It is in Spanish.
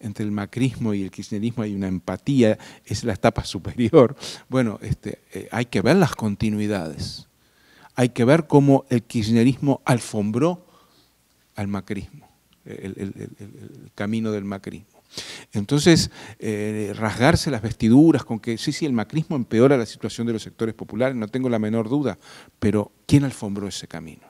entre el macrismo y el kirchnerismo hay una empatía, es la etapa superior. Bueno, este, eh, hay que ver las continuidades, hay que ver cómo el kirchnerismo alfombró al macrismo, el, camino del macrismo. Entonces, eh, rasgarse las vestiduras con que, sí, sí, el macrismo empeora la situación de los sectores populares, no tengo la menor duda, pero ¿quién alfombró ese camino?